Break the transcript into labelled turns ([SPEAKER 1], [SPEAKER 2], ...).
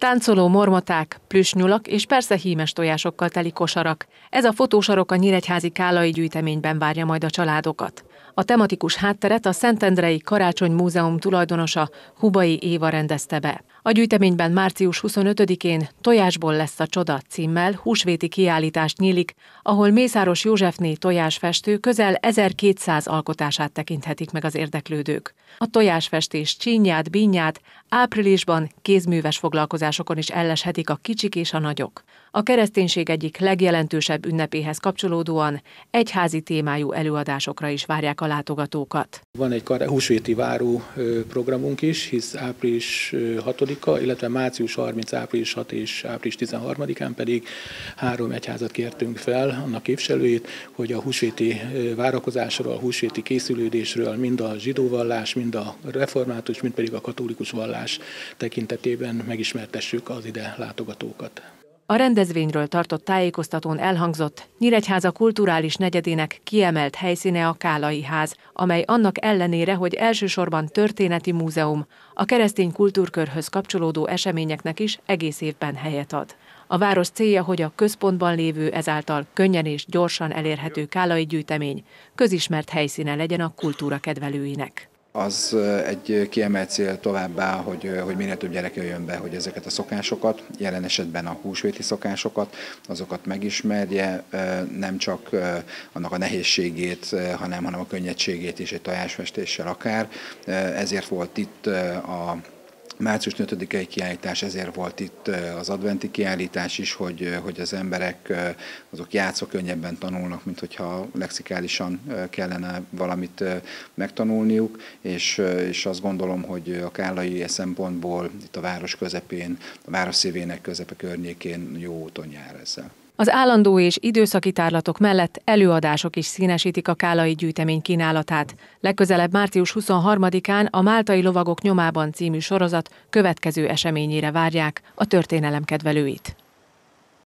[SPEAKER 1] Táncoló mormoták, plüsnyulak és persze hímes tojásokkal teli kosarak. Ez a fotósarok a Nyíregyházi Kálai gyűjteményben várja majd a családokat. A tematikus hátteret a Szentendrei Karácsony Múzeum tulajdonosa Hubai Éva rendezte be. A gyűjteményben március 25-én Tojásból lesz a csoda címmel húsvéti kiállítást nyílik, ahol Mészáros Józsefné tojásfestő közel 1200 alkotását tekinthetik meg az érdeklődők. A tojásfestés csínyát, bínyát áprilisban kézműves foglalkozásokon is elleshetik a kicsik és a nagyok. A kereszténység egyik legjelentősebb ünnepéhez kapcsolódóan egyházi témájú előadásokra is várják a látogatókat.
[SPEAKER 2] Van egy húsvéti váró programunk is, hisz április 6-a, illetve március 30, április 6 és április 13-án pedig három egyházat kértünk fel, annak képviselőjét, hogy a húsvéti várakozásról, a húsvéti készülődésről mind a zsidó vallás, mind a református, mind pedig a katolikus vallás tekintetében megismertessük az ide látogatókat.
[SPEAKER 1] A rendezvényről tartott tájékoztatón elhangzott, Nyíregyháza kulturális negyedének kiemelt helyszíne a Kálai ház, amely annak ellenére, hogy elsősorban történeti múzeum, a keresztény kultúrkörhöz kapcsolódó eseményeknek is egész évben helyet ad. A város célja, hogy a központban lévő ezáltal könnyen és gyorsan elérhető kálai gyűjtemény közismert helyszíne legyen a kultúra kedvelőinek
[SPEAKER 3] az egy kiemelt cél továbbá, hogy, hogy minél több gyerek jöjjön be, hogy ezeket a szokásokat, jelen esetben a húsvéti szokásokat, azokat megismerje, nem csak annak a nehézségét, hanem, hanem a könnyedségét is egy tojásfestéssel akár. Ezért volt itt a március 5-i kiállítás, ezért volt itt az adventi kiállítás is, hogy, hogy az emberek azok játszva könnyebben tanulnak, mint hogyha lexikálisan kellene valamit megtanulniuk, és, és azt gondolom, hogy a kállai szempontból itt a város közepén, a város szívének közepe környékén jó úton jár ezzel.
[SPEAKER 1] Az állandó és időszaki tárlatok mellett előadások is színesítik a kálai gyűjtemény kínálatát. Legközelebb március 23-án a Máltai Lovagok Nyomában című sorozat következő eseményére várják a történelem kedvelőit.